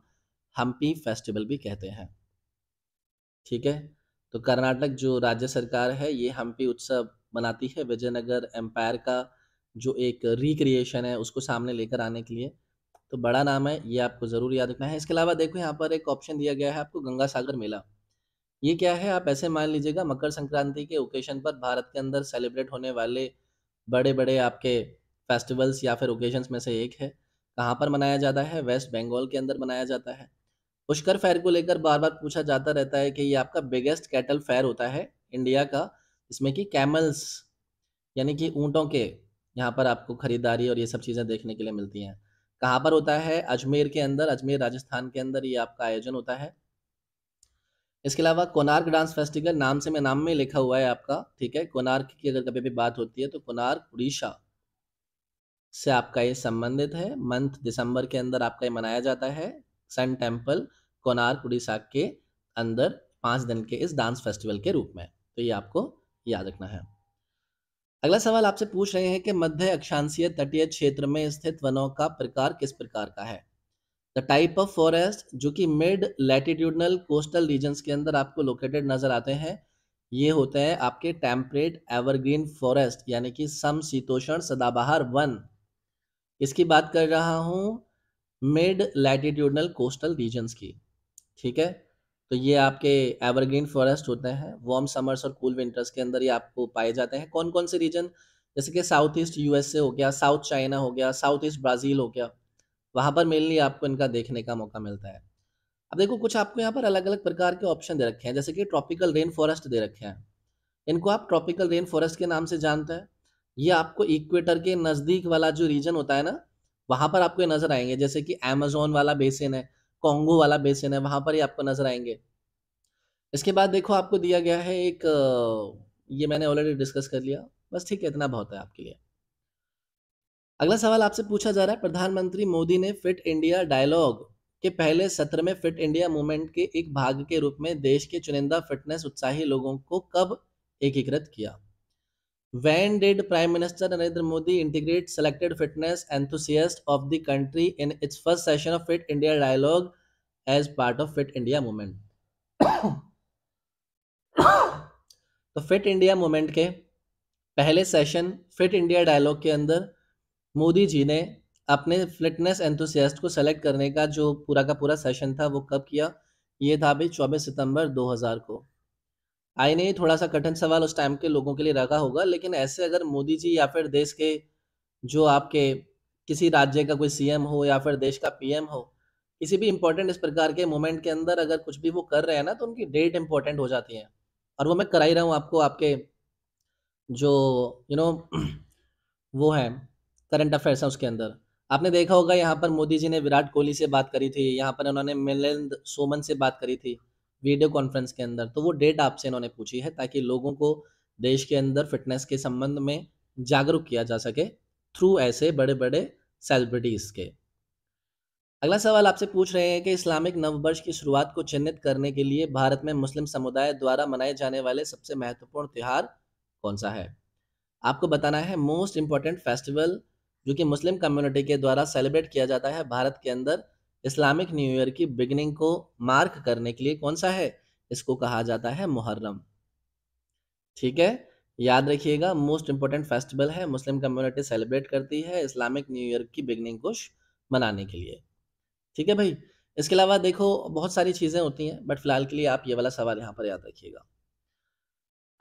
Speaker 1: हम्पी फेस्टिवल भी कहते हैं ठीक है तो कर्नाटक जो राज्य सरकार है ये हम्पी उत्सव बनाती है विजयनगर एम्पायर का जो एक रिक्रिएशन है उसको सामने लेकर आने के लिए तो बड़ा नाम है ये आपको ज़रूर याद रखना है इसके अलावा देखो यहाँ पर एक ऑप्शन दिया गया है आपको गंगा सागर मेला ये क्या है आप ऐसे मान लीजिएगा मकर संक्रांति के ओकेशन पर भारत के अंदर सेलिब्रेट होने वाले बड़े बड़े आपके फेस्टिवल्स या फिर ओकेजन्स में से एक है कहाँ पर मनाया जाता है वेस्ट बंगाल के अंदर मनाया जाता है पुष्कर फेयर को लेकर बार बार पूछा जाता रहता है कि ये आपका बिगेस्ट कैटल फेयर होता है इंडिया का इसमें कि कैमल्स यानी कि ऊँटों के यहाँ पर आपको ख़रीदारी और ये सब चीज़ें देखने के लिए मिलती हैं कहाँ पर होता है अजमेर के अंदर अजमेर राजस्थान के अंदर ये आपका आयोजन होता है इसके अलावा कोनार्क डांस फेस्टिवल नाम से मैं नाम में लिखा हुआ है आपका ठीक है कोनार्क की अगर कभी भी बात होती है तो कोनार्क उड़ीसा से आपका ये संबंधित है मंथ दिसंबर के अंदर आपका ये मनाया जाता है सन टेम्पल कोनार्क उड़ीसा के अंदर पाँच दिन के इस डांस फेस्टिवल के रूप में तो ये आपको याद रखना है अगला सवाल आपसे पूछ रहे हैं कि मध्य अक्षांशीय तटीय क्षेत्र में स्थित वनों का प्रकार किस प्रकार का है द टाइप ऑफ फॉरेस्ट जो कि मिड लैटिट्यूडनल कोस्टल रीजन के अंदर आपको लोकेटेड नजर आते हैं ये होते हैं आपके टेम्परेट एवरग्रीन फॉरेस्ट यानी कि सम शीतोषण सदाबहार वन इसकी बात कर रहा हूं मिड लैटिट्यूडनल कोस्टल रीजन की ठीक है तो ये आपके एवरग्रीन फॉरेस्ट होते हैं वार्म समर्स और कूल विंटर्स के अंदर ये आपको पाए जाते हैं कौन कौन से रीजन जैसे कि साउथ ईस्ट यूएसए हो गया साउथ चाइना हो गया साउथ ईस्ट ब्राज़ील हो गया वहाँ पर मेनली आपको इनका देखने का मौका मिलता है अब देखो कुछ आपको यहाँ पर अलग अलग प्रकार के ऑप्शन दे रखे हैं जैसे कि ट्रॉपिकल रेन फॉरेस्ट दे रखे हैं इनको आप ट्रॉपिकल रेन फॉरेस्ट के नाम से जानते हैं ये आपको इक्वेटर के नज़दीक वाला जो रीजन होता है ना वहाँ पर आपको नज़र आएंगे जैसे कि अमेजोन वाला बेसिन है कॉन्गो वाला बेसिन है वहां पर ही आपको नजर आएंगे इसके बाद देखो आपको दिया गया है एक ये मैंने ऑलरेडी डिस्कस कर लिया बस ठीक है इतना बहुत है आपके लिए अगला सवाल आपसे पूछा जा रहा है प्रधानमंत्री मोदी ने फिट इंडिया डायलॉग के पहले सत्र में फिट इंडिया मूवमेंट के एक भाग के रूप में देश के चुनिंदा फिटनेस उत्साही लोगों को कब एकीकृत किया When did Prime Minister Narendra Modi integrate selected fitness enthusiasts of the country in its first session of Fit India Dialogue as part of Fit India Movement? तो फिट इंडिया मूवमेंट के पहले सेशन फिट इंडिया डायलॉग के अंदर मोदी जी ने अपने फिटनेस एंथुसियास्ट को सेलेक्ट करने का जो पूरा का पूरा सेशन था वो कब किया ये था अभी 24 सितंबर 2000 को आई नहीं थोड़ा सा कठिन सवाल उस टाइम के लोगों के लिए रखा होगा लेकिन ऐसे अगर मोदी जी या फिर देश के जो आपके किसी राज्य का कोई सीएम हो या फिर देश का पीएम हो किसी भी इम्पोर्टेंट इस प्रकार के मोमेंट के अंदर अगर कुछ भी वो कर रहे हैं ना तो उनकी डेट इम्पोर्टेंट हो जाती है और वो मैं करा ही रहा हूँ आपको आपके जो यू you नो know, वो है करंट अफेयर्स हैं उसके अंदर आपने देखा होगा यहाँ पर मोदी जी ने विराट कोहली से बात करी थी यहाँ पर उन्होंने मिलिंद सोमन से बात करी थी वीडियो कॉन्फ्रेंस के अंदर तो वो डेट आपसे इन्होंने पूछी है ताकि लोगों को देश के अंदर फिटनेस के संबंध में जागरूक किया जा सके थ्रू ऐसे बड़े बड़े सेलिब्रिटीज़ के अगला सवाल आपसे पूछ रहे हैं कि इस्लामिक नववर्ष की शुरुआत को चिन्हित करने के लिए भारत में मुस्लिम समुदाय द्वारा मनाए जाने वाले सबसे महत्वपूर्ण त्यौहार कौन सा है आपको बताना है मोस्ट इम्पॉर्टेंट फेस्टिवल जो कि मुस्लिम कम्युनिटी के द्वारा सेलिब्रेट किया जाता है भारत के अंदर इस्लामिक न्यू ईयर की बिगनिंग को मार्क करने के लिए कौन सा है इसको कहा जाता है मुहर्रम ठीक है याद रखिएगा मोस्ट इंपॉर्टेंट फेस्टिवल है मुस्लिम कम्युनिटी सेलिब्रेट करती है इस्लामिक न्यू ईयर की बिगनिंग को मनाने के लिए ठीक है भाई इसके अलावा देखो बहुत सारी चीज़ें होती हैं बट फिलहाल के लिए आप ये वाला सवाल यहाँ पर याद रखिएगा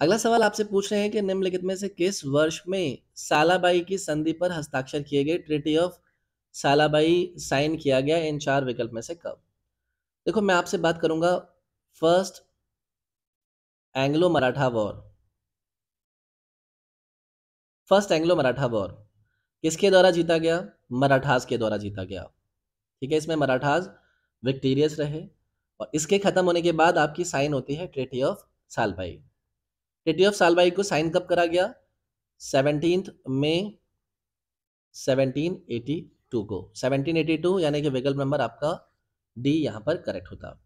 Speaker 1: अगला सवाल आपसे पूछ रहे हैं कि निम्नलिखित में से किस वर्ष में सालाबाई की संधि पर हस्ताक्षर किए गए ट्रिटी ऑफ सालाबाई साइन किया गया इन चार विकल्प में से कब देखो मैं आपसे बात करूंगा first Anglo Maratha war first Anglo Maratha war किसके द्वारा जीता गया मराठास के द्वारा जीता गया ठीक है इसमें मराठास विक्टोरियस रहे और इसके खत्म होने के बाद आपकी साइन होती है treaty of Salbai treaty of Salbai को साइन कब करा गया seventeen May seventeen eighty two को सेवनटीन एटी टू यानी कि विकल्प नंबर आपका डी यहाँ पर करेक्ट होता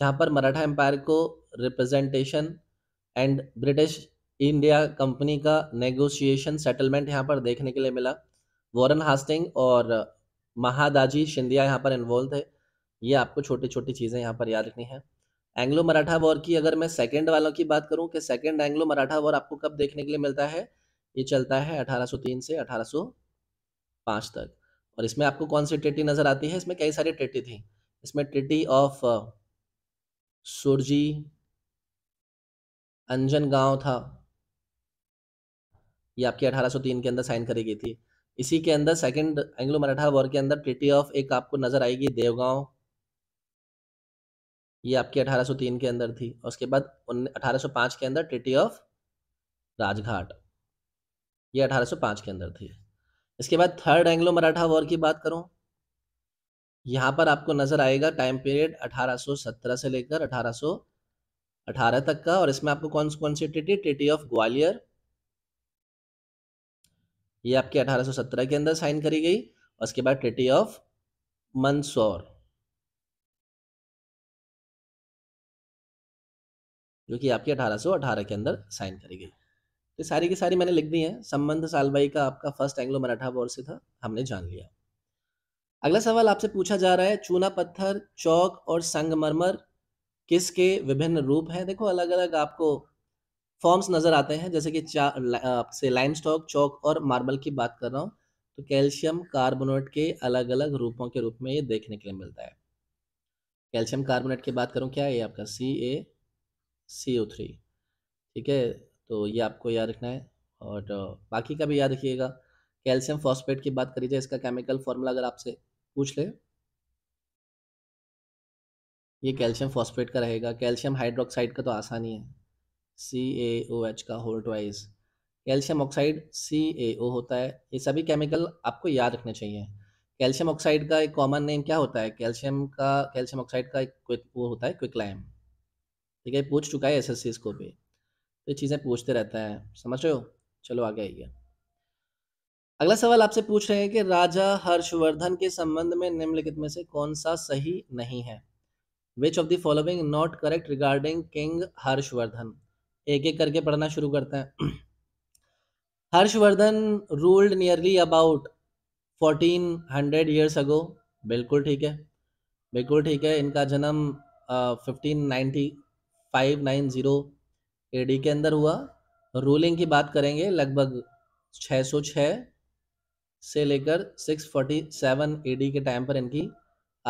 Speaker 1: जहाँ पर मराठा एम्पायर को representation and British India company का नेगोशिएशन सेटलमेंट यहाँ पर देखने के लिए मिला वॉरन हास्टिंग और महादाजी शिंदिया यहाँ पर इन्वॉल्व थे ये आपको छोटी छोटी चीज़ें यहाँ पर याद रखनी है एंग्लो मराठा वॉर की अगर मैं सेकेंड वालों की बात करूँ कि सेकेंड एंग्लो मराठा वॉर आपको कब देखने के लिए मिलता है ये चलता है अठारह से अठारह तक और इसमें आपको कौन सी ट्रिटी नज़र आती है इसमें कई सारी ट्रिटी थी इसमें ट्रिटी ऑफ सुरजी अंजन गांव था ये आपकी 1803 के अंदर साइन करी गई थी इसी के अंदर सेकंड एंग्लो मराठा वॉर के अंदर ट्रिटी ऑफ एक आपको नजर आएगी देवगांव ये आपकी 1803 के अंदर थी और उसके बाद 1805 के अंदर ट्रिटी ऑफ राजघाट ये 1805 के अंदर थी इसके बाद थर्ड एंग्लो मराठा वॉर की बात करूं यहां पर आपको नजर आएगा टाइम पीरियड 1817 से लेकर 1818 तक का और इसमें आपको कौन कौन सी ट्रिटी ट्रिटी ऑफ ग्वालियर ये आपकी 1817 के अंदर साइन करी गई और उसके बाद ट्रिटी ऑफ मंदसौर जो कि आपकी 1818 के अंदर साइन करी गई तो सारी की सारी मैंने लिख दी है संबंध सालबाई का आपका फर्स्ट एंग्लो मराठा वॉर से था हमने जान लिया अगला सवाल आपसे पूछा जा रहा है चूना पत्थर चौक और संगमरमर किसके विभिन्न रूप हैं देखो अलग अलग आपको फॉर्म्स नज़र आते हैं जैसे कि आपसे लाइम स्टॉक चौक और मार्बल की बात कर रहा हूँ तो कैल्शियम कार्बोनेट के अलग अलग रूपों के रूप में ये देखने के लिए मिलता है कैल्शियम कार्बोनेट की बात करूँ क्या ये आपका सी ए सी ओ थ्री ठीक है तो ये आपको याद रखना है और बाकी का भी याद रखिएगा कैल्शियम फॉस्फेट की बात करी जाए इसका केमिकल फॉर्मूला अगर आपसे पूछ ले ये कैल्शियम फॉस्फेट का रहेगा कैल्शियम हाइड्रोक्साइड का तो आसान ही है सी ए ओ एच का whole twice calcium oxide C A O होता है ये सभी केमिकल आपको याद रखने चाहिए कैल्शियम ऑक्साइड का एक कॉमन नेम क्या होता है कैल्शियम का कैल्शियम ऑक्साइड का एक वो होता है क्विकलाइम ठीक है पूछ चुका है एस एस सी स्कोपी तो चीज़ें पूछते रहता है समझ रहे हो चलो आगे आइए अगला सवाल आपसे पूछ रहे हैं कि राजा हर्षवर्धन के संबंध में निम्नलिखित में से कौन सा सही नहीं है which of the following not correct regarding king Harshavardhan एक एक करके पढ़ना शुरू करते हैं Harshavardhan ruled nearly about fourteen hundred years ago बिल्कुल ठीक है बिल्कुल ठीक है इनका जन्म fifteen ninety five nine zero AD के अंदर हुआ रूलिंग की बात करेंगे लगभग 606 से लेकर 647 एडी के टाइम पर इनकी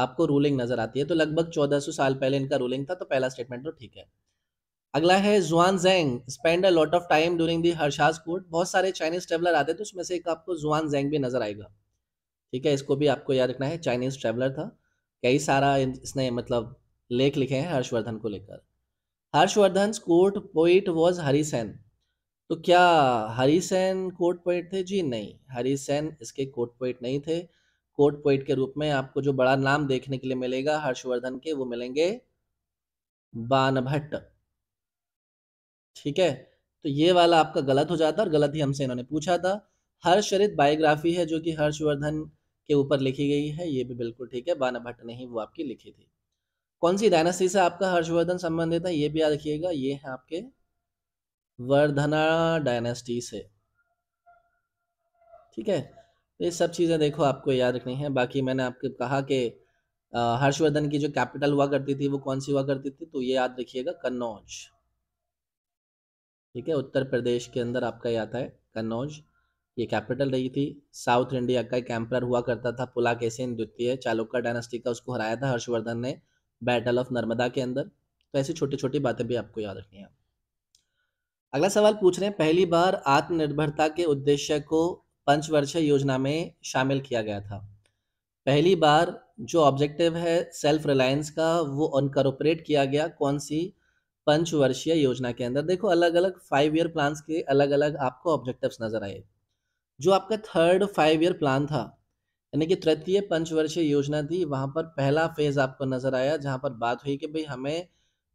Speaker 1: आपको रूलिंग नज़र आती है तो लगभग 1400 साल पहले इनका रूलिंग था तो पहला स्टेटमेंट तो ठीक है अगला है Xuan Zang spend a lot of time during the Harsha's court बहुत सारे चाइनीज ट्रेवलर आते थे तो उसमें से एक आपको जुआन जेंग भी नज़र आएगा ठीक है इसको भी आपको याद रखना है चाइनीज ट्रेवलर था कई सारा इसने मतलब लेख लिखे हैं हर्षवर्धन को लेकर Harshavardhan court poet was Sen तो क्या हरीसेन कोर्ट पोइट थे जी नहीं हरिसेन इसके कोर्ट पोइट नहीं थे कोर्ट पोइट के रूप में आपको जो बड़ा नाम देखने के लिए मिलेगा हर्षवर्धन के वो मिलेंगे बानभट्ट ठीक है तो ये वाला आपका गलत हो जाता और गलत ही हमसे इन्होंने पूछा था हर्षरित बायोग्राफी है जो कि हर्षवर्धन के ऊपर लिखी गई है ये भी बिल्कुल ठीक है बानभट्ट भट्ट नहीं वो आपकी लिखी थी कौन सी डायनेस्टी से आपका हर्षवर्धन संबंधित है ये भी याद रखिएगा ये है आपके वर्धना डायनेस्टी से ठीक है तो ये सब चीज़ें देखो आपको याद रखनी है बाकी मैंने आपको कहा कि हर्षवर्धन की जो कैपिटल हुआ करती थी वो कौन सी हुआ करती थी तो ये याद रखिएगा कन्नौज ठीक है उत्तर प्रदेश के अंदर आपका याद है कन्नौज ये कैपिटल रही थी साउथ इंडिया का कैंपर हुआ करता था पुलाकेसिन द्वितीय चालुक्य डायनेस्टी का उसको हराया था हर्षवर्धन ने बैटल ऑफ नर्मदा के अंदर तो ऐसी छोटी छोटी बातें भी आपको याद रखनी है अगला सवाल पूछ रहे हैं पहली बार आत्मनिर्भरता के उद्देश्य को पंचवर्षीय योजना में शामिल किया गया था पहली बार जो ऑब्जेक्टिव है सेल्फ रिलायंस का वो अनकॉरपोरेट किया गया कौन सी पंचवर्षीय योजना के अंदर देखो अलग अलग फाइव ईयर प्लान्स के अलग अलग आपको ऑब्जेक्टिव्स नज़र आए जो आपका थर्ड फाइव ईयर प्लान था यानी कि तृतीय पंचवर्षीय योजना थी वहाँ पर पहला फेज आपको नजर आया जहाँ पर बात हुई कि भाई हमें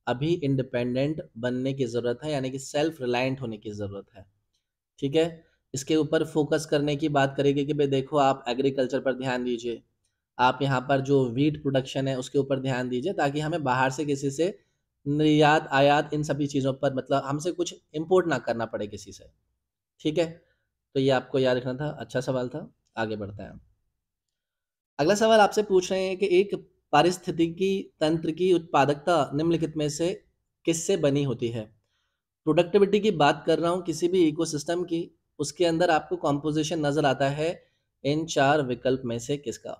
Speaker 1: अभी इंडिपेंडेंट बनने की ज़रूरत है यानी कि सेल्फ रिलायंट होने की ज़रूरत है ठीक है इसके ऊपर फोकस करने की बात करेगी कि भाई देखो आप एग्रीकल्चर पर ध्यान दीजिए आप यहाँ पर जो वीट प्रोडक्शन है उसके ऊपर ध्यान दीजिए ताकि हमें बाहर से किसी से निर्यात आयात इन सभी चीज़ों पर मतलब हमसे कुछ इम्पोर्ट ना करना पड़े किसी से ठीक है तो ये आपको याद रखना था अच्छा सवाल था आगे बढ़ते हैं अगला सवाल आपसे पूछ रहे हैं कि एक पारिस्थितिकी तंत्र की उत्पादकता निम्नलिखित में से किससे बनी होती है प्रोडक्टिविटी की बात कर रहा हूँ किसी भी इकोसिस्टम की उसके अंदर आपको कॉम्पोजिशन नज़र आता है इन चार विकल्प में से किसका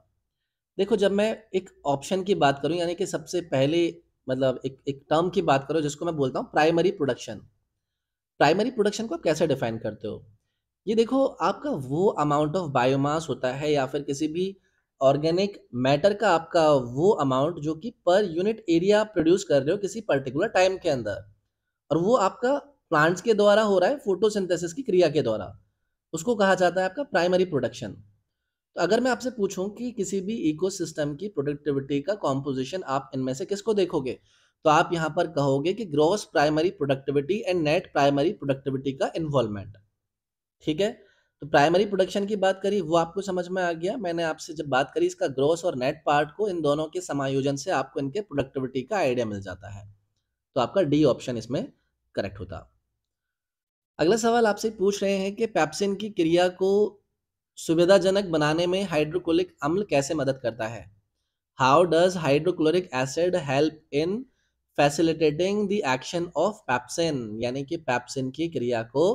Speaker 1: देखो जब मैं एक ऑप्शन की बात करूँ यानी कि सबसे पहले मतलब एक एक टर्म की बात करो जिसको मैं बोलता हूँ प्राइमरी प्रोडक्शन प्राइमरी प्रोडक्शन को आप कैसे डिफाइन करते हो ये देखो आपका वो अमाउंट ऑफ बायोमास होता है या फिर किसी भी ऑर्गेनिक मैटर का आपका वो अमाउंट जो कि पर यूनिट एरिया आप प्रोड्यूस कर रहे हो किसी पर्टिकुलर टाइम के अंदर और वो आपका प्लांट्स के द्वारा हो रहा है फोटोसिंथेसिस की क्रिया के द्वारा उसको कहा जाता है आपका प्राइमरी प्रोडक्शन तो अगर मैं आपसे पूछूं कि किसी भी इकोसिस्टम की प्रोडक्टिविटी का कॉम्पोजिशन आप इनमें से किसको देखोगे तो आप यहाँ पर कहोगे कि gross primary productivity and net primary productivity का इन्वॉल्वमेंट ठीक है तो प्राइमरी प्रोडक्शन की बात करी वो आपको समझ में आ गया मैंने आपसे जब बात करी इसका ग्रोस और नेट पार्ट को इन दोनों के समायोजन से आपको इनके प्रोडक्टिविटी का आइडिया मिल जाता है तो आपका डी ऑप्शन इसमें करेक्ट होता अगला सवाल आपसे पूछ रहे हैं कि पैप्सिन की क्रिया को सुविधाजनक बनाने में हाइड्रोक्लोरिक अम्ल कैसे मदद करता है how does hydrochloric acid help in facilitating the action of pepsin यानी कि पैप्सिन की क्रिया को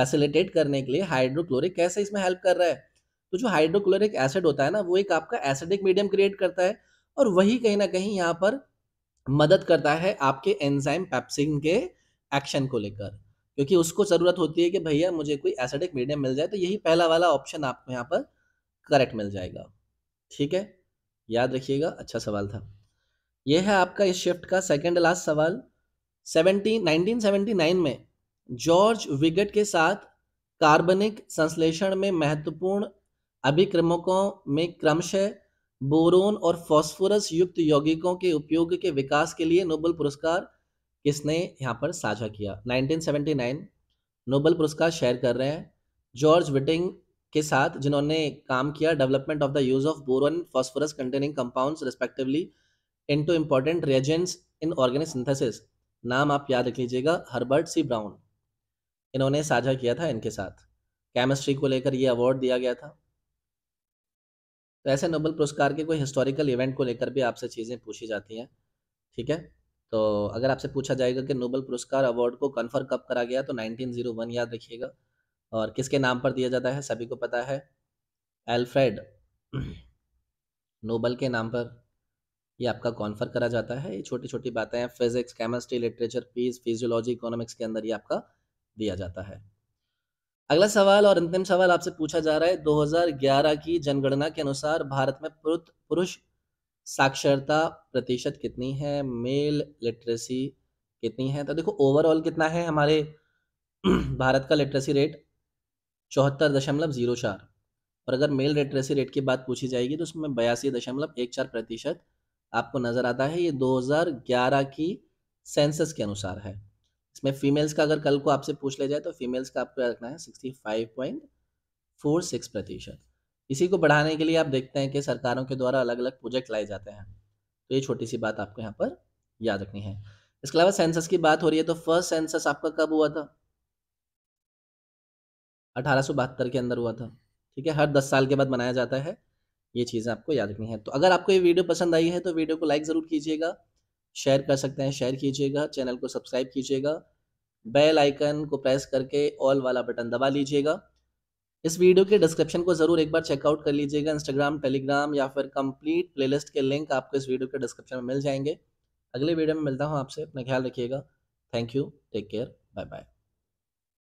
Speaker 1: फैसिलिटेट करने के लिए हाइड्रोक्लोरिक कैसे इसमें हेल्प कर रहा है तो जो हाइड्रोक्लोरिक एसिड होता है ना वो एक आपका एसिडिक मीडियम क्रिएट करता है और वही कहीं ना कहीं यहाँ पर मदद करता है आपके एंजाइम पैप्सिन के एक्शन को लेकर क्योंकि उसको ज़रूरत होती है कि भैया मुझे कोई एसिडिक मीडियम मिल जाए तो यही पहला वाला ऑप्शन आपको यहाँ पर करेक्ट मिल जाएगा ठीक है याद रखिएगा अच्छा सवाल था यह है आपका इस शिफ्ट का सेकेंड लास्ट सवाल सेवेंटी नाइनटीन में जॉर्ज विगट के साथ कार्बनिक संश्लेषण में महत्वपूर्ण अभिक्रमकों में क्रमशः बोरोन और फॉस्फोरस युक्त यौगिकों के उपयोग के विकास के लिए नोबल पुरस्कार किसने यहाँ पर साझा किया 1979 नोबल पुरस्कार शेयर कर रहे हैं जॉर्ज विटिंग के साथ जिन्होंने काम किया development of the use of boron phosphorus containing compounds respectively into important reagents in organic synthesis नाम आप याद रख लीजिएगा हर्बर्ट सी ब्राउन इन्होंने साझा किया था इनके साथ केमिस्ट्री को लेकर ये अवार्ड दिया गया था तो ऐसे नोबल पुरस्कार के कोई हिस्टोरिकल इवेंट को लेकर भी आपसे चीज़ें पूछी जाती हैं ठीक है तो अगर आपसे पूछा जाएगा कि नोबल पुरस्कार अवार्ड को कन्फर कब करा गया तो 1901 याद रखिएगा और किसके नाम पर दिया जाता है सभी को पता है एल्फ्रेड नोबल के नाम पर ये आपका कॉन्फर करा जाता है ये छोटी छोटी बातें हैं physics chemistry literature peace physiology economics के अंदर ये आपका दिया जाता है अगला सवाल और अंतिम सवाल आपसे पूछा जा रहा है 2011 की जनगणना के अनुसार भारत में पुरुष साक्षरता प्रतिशत कितनी है मेल लिटरेसी कितनी है तो देखो ओवरऑल कितना है हमारे भारत का लिटरेसी रेट चौहत्तर दशमलव जीरो चार और अगर मेल लिटरेसी रेट की बात पूछी जाएगी तो उसमें बयासी दशमलव एक चार प्रतिशत आपको नज़र आता है ये 2011 की सेंसस के अनुसार है इसमें फीमेल्स का अगर कल को आपसे पूछ लिया जाए तो फीमेल्स का आपको रखना है sixty five point four six प्रतिशत इसी को बढ़ाने के लिए आप देखते हैं कि सरकारों के द्वारा अलग अलग प्रोजेक्ट लाए जाते हैं तो ये छोटी सी बात आपको यहाँ पर याद रखनी है इसके अलावा सेंसस की बात हो रही है तो फर्स्ट सेंसस आपका कब हुआ था अठारह के अंदर हुआ था ठीक है हर दस साल के बाद मनाया जाता है ये चीज़ें आपको याद रखनी है तो अगर आपको ये वीडियो पसंद आई है तो वीडियो को लाइक ज़रूर कीजिएगा शेयर कर सकते हैं शेयर कीजिएगा चैनल को सब्सक्राइब कीजिएगा बेल आइकन को प्रेस करके ऑल वाला बटन दबा लीजिएगा इस वीडियो के डिस्क्रिप्शन को ज़रूर एक बार चेकआउट कर लीजिएगा इंस्टाग्राम टेलीग्राम या फिर कंप्लीट प्लेलिस्ट के लिंक आपको इस वीडियो के डिस्क्रिप्शन में मिल जाएंगे अगले वीडियो में मिलता हूँ आपसे अपना ख्याल रखिएगा thank you take care bye bye